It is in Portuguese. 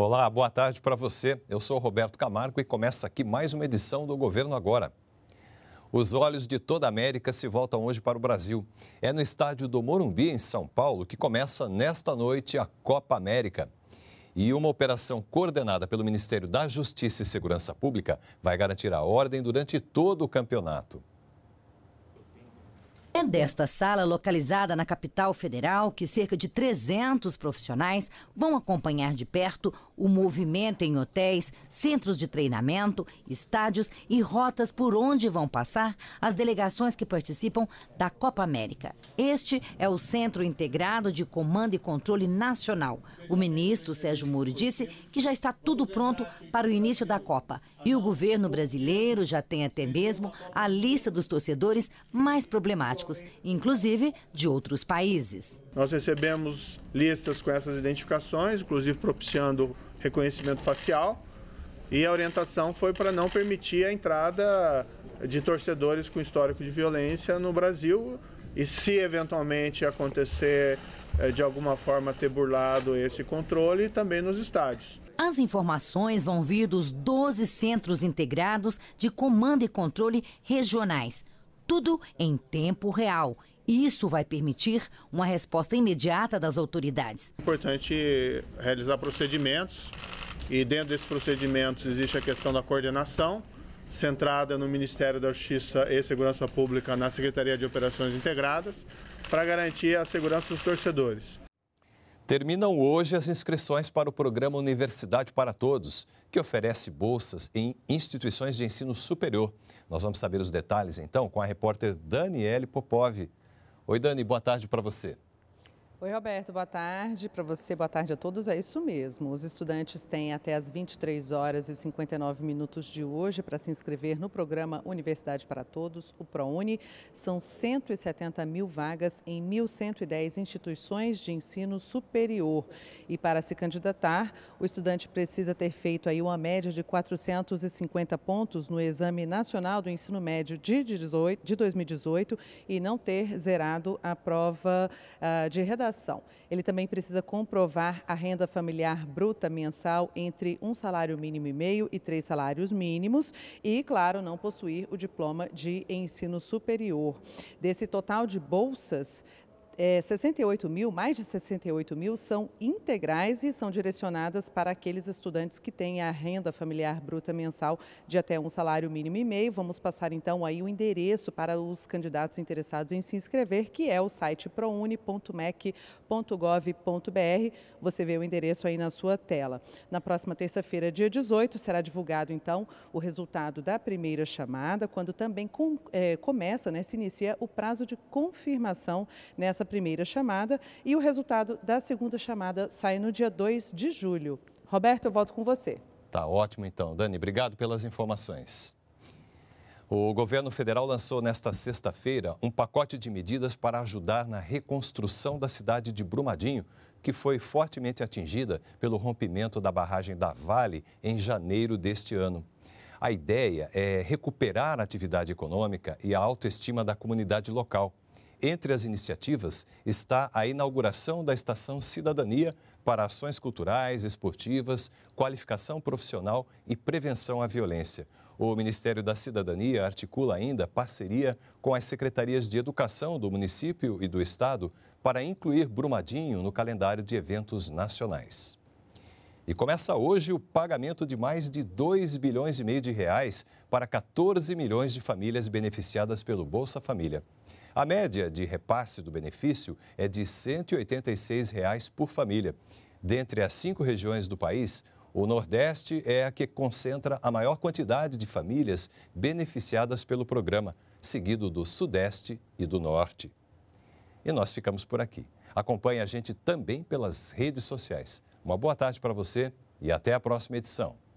Olá, boa tarde para você. Eu sou Roberto Camargo e começa aqui mais uma edição do Governo Agora. Os olhos de toda a América se voltam hoje para o Brasil. É no estádio do Morumbi, em São Paulo, que começa nesta noite a Copa América. E uma operação coordenada pelo Ministério da Justiça e Segurança Pública vai garantir a ordem durante todo o campeonato. É desta sala, localizada na capital federal, que cerca de 300 profissionais vão acompanhar de perto o movimento em hotéis, centros de treinamento, estádios e rotas por onde vão passar as delegações que participam da Copa América. Este é o Centro Integrado de Comando e Controle Nacional. O ministro Sérgio Moro disse que já está tudo pronto para o início da Copa e o governo brasileiro já tem até mesmo a lista dos torcedores mais problemáticos inclusive de outros países. Nós recebemos listas com essas identificações, inclusive propiciando reconhecimento facial, e a orientação foi para não permitir a entrada de torcedores com histórico de violência no Brasil. E se eventualmente acontecer eh, de alguma forma ter burlado esse controle, também nos estádios. As informações vão vir dos 12 centros integrados de comando e controle regionais tudo em tempo real. Isso vai permitir uma resposta imediata das autoridades. É importante realizar procedimentos e dentro desses procedimentos existe a questão da coordenação, centrada no Ministério da Justiça e Segurança Pública, na Secretaria de Operações Integradas, para garantir a segurança dos torcedores. Terminam hoje as inscrições para o programa Universidade para Todos, que oferece bolsas em instituições de ensino superior. Nós vamos saber os detalhes então com a repórter Daniele Popov. Oi, Dani, boa tarde para você. Oi, Roberto, boa tarde para você, boa tarde a todos. É isso mesmo. Os estudantes têm até as 23 horas e 59 minutos de hoje para se inscrever no programa Universidade para Todos, o ProUni. São 170 mil vagas em 1.110 instituições de ensino superior. E para se candidatar, o estudante precisa ter feito aí uma média de 450 pontos no Exame Nacional do Ensino Médio de, 2018 e não ter zerado a prova ah, de redação ele também precisa comprovar a renda familiar bruta mensal entre um salário mínimo e meio e três salários mínimos e, claro, não possuir o diploma de ensino superior. Desse total de bolsas, é, 68 mil, mais de 68 mil, são integrais e são direcionadas para aqueles estudantes que têm a renda familiar bruta mensal de até um salário mínimo e meio. Vamos passar então aí o endereço para os candidatos interessados em se inscrever, que é o site proune.mec.gov.br. Você vê o endereço aí na sua tela. Na próxima terça-feira, dia 18, será divulgado então o resultado da primeira chamada, quando também com, é, começa, né, se inicia o prazo de confirmação nessa primeira chamada e o resultado da segunda chamada sai no dia 2 de julho. Roberto, eu volto com você. Tá ótimo então. Dani, obrigado pelas informações. O governo federal lançou nesta sexta-feira um pacote de medidas para ajudar na reconstrução da cidade de Brumadinho, que foi fortemente atingida pelo rompimento da barragem da Vale em janeiro deste ano. A ideia é recuperar a atividade econômica e a autoestima da comunidade local. Entre as iniciativas está a inauguração da Estação Cidadania para ações culturais, esportivas, qualificação profissional e prevenção à violência. O Ministério da Cidadania articula ainda parceria com as secretarias de educação do município e do estado para incluir Brumadinho no calendário de eventos nacionais. E começa hoje o pagamento de mais de 2 bilhões e meio de reais para 14 milhões de famílias beneficiadas pelo Bolsa Família. A média de repasse do benefício é de R$ 186 reais por família. Dentre as cinco regiões do país, o Nordeste é a que concentra a maior quantidade de famílias beneficiadas pelo programa, seguido do Sudeste e do Norte. E nós ficamos por aqui. Acompanhe a gente também pelas redes sociais. Uma boa tarde para você e até a próxima edição.